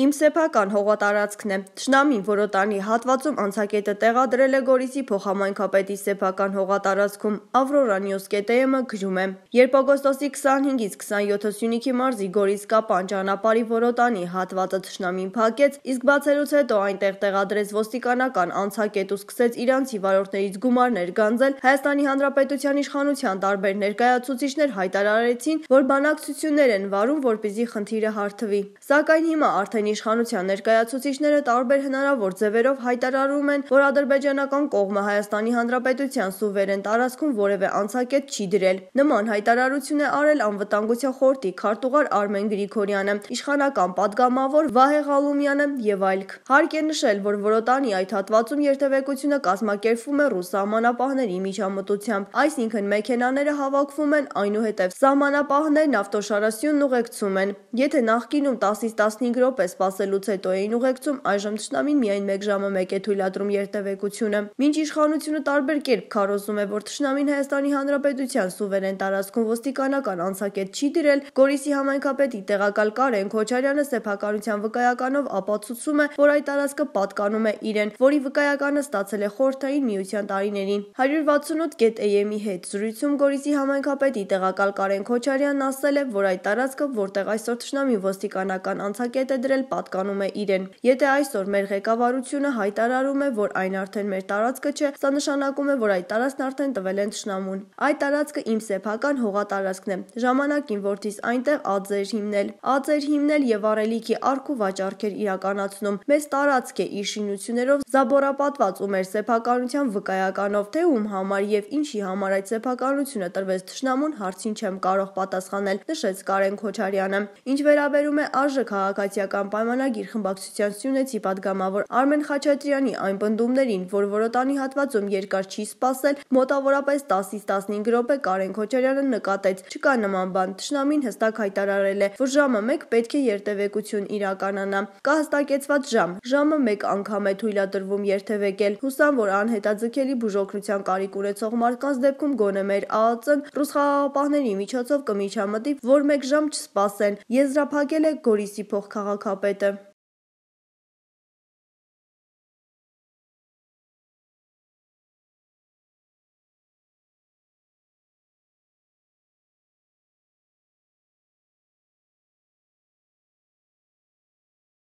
Իմ սեփական հողատարածքն է։ Շնամին Որոտանի հատվածում անցակետը տեղադրել է Գորիսի փոխամայնքապետի սեփական հողատարածքում Ավրորա Նյուսկետեյը գրում է. Երբ օգոստոսի 25-ից 27-ը Սյունիքի մարզի Գորիսկապան ճանապարհի Որոտանի հատվածը շնամին փակեց, իսկ բացելուց հետո այնտեղ տեղադրեց ոստիկանական անցակետ ու սկսեց իրանց հիվարորդներից գումարներ գանձել, Հայաստանի Հանրապետության իշխանության տարբեր ներկայացուցիչներ հայտարարեցին, որ բանակցություններ են վարում, որպեսզի խնդիրը հարթվի։ Սակայն հիմա արդեն իշխանության ներկայացուցիչները տարբեր հնարավոր ձևերով հայտարարում են, որ ադրբեջանական կողմը Հայաստանի Հանրապետության սուվերեն տարածքում որևէ անցակետ չի դրել։ Նման հայտարարություն է արել անվտանգության խորհրդի քարտուղար Արմեն Գրիգորյանը, իշխանական падգամավոր Վահե Ղալումյանը եւ այլք։ Հարկ է նշել, որ Որոտանի այդ հատվածում երթևեկությունը կազմակերպվում է ռուս սահմանապահների միջամտությամբ, այսինքն մեքենաները հավաքվում են այնուհետև սահմանապահներն ավտոշարասյունն ուղեկցում են։ Եթե նախկինում 10-ից 15 րոպես սպասելուց հետո էին ուղեկցում, այժմ ճշնամին միայն 1 ժամը 1 է թույլատրում երթևեկությունը։ Մինչ իշխանությունը տարբեր կերպ քարոզում է, որ ճշնամին Հայաստանի Հանրապետության սուվերեն տարածքում ոստիկանական անցակետ չի դրել, Գորիսի համայնքապետի տեղակալ Կարեն Քոչարյանը սեփականության վկայականով ապացուցում է, որ այդ տարածքը պատկանում է իրեն, որի վկայականը ստացել է խորհրդային միության տարիներին։ 168.am-ի հետ զրույցում Գորիսի համայնքապետի տեղակալ Կարեն Քոչարյանն ասել է, որ այդ տարածքը, որտեղ այսօր ճշնամի ոստիկանական անցակետ է դրել, պատկանում է իրեն։ Եթե այսօր մեր ղեկավարությունը հայտարարում է, որ այն արդեն մեր տարածքը չէ, սա նշանակում է, որ այդ տարածքն արդեն տվել են ճշնամուն։ Այդ տարածքը իմ սեփական հողատարածքն է։ Ժամանակին որդիս այնտեղ աձեր հիմնել, աձեր հիմնել եւ առելիքի արք ու վաճառքեր իրականացնում։ Մեզ տարածք է իր շինություններով զաբորապատված ու մեր սեփականության վկայականով, թե ում համար եւ ինչի համար այդ սեփականությունը տրվեց ճշնամուն հարցին չեմ կարող պատասխանել, նշեց Կարեն Քոչարյանը։ Ինչ վերաբերում է արժե քաղաքացիական Պետական պայմանագիր խմբակցության սյունեցի падգամավոր Արմեն Խաչատրյանի այն պնդումներին, որ Որոտանի հատվածում երկար չի սպասել, մոտավորապես 10-ից 15 րոպե Կարեն Քոչարյանը նկատեց։ Չկա նման բան, Թշնամին հստակ հայտարարել է, որ ժամը 1 պետք է երթևեկություն իրականանա։ Կա հստակեցված ժամ։ Ժամը 1 անգամ է թույլատրվում երթևեկել։ Հուսամ, որ անհետաձգելի բուժօգնության կարիք ունեցող մարդկանց դեպքում գոնե մեր ԱԱԾ-ն ռուս խաղաղապահների միջոցով կմիջամտի, որ 1 ժամ չսպասեն։ Եզրափակել է Գորիսի փոխքաղաքապետ them.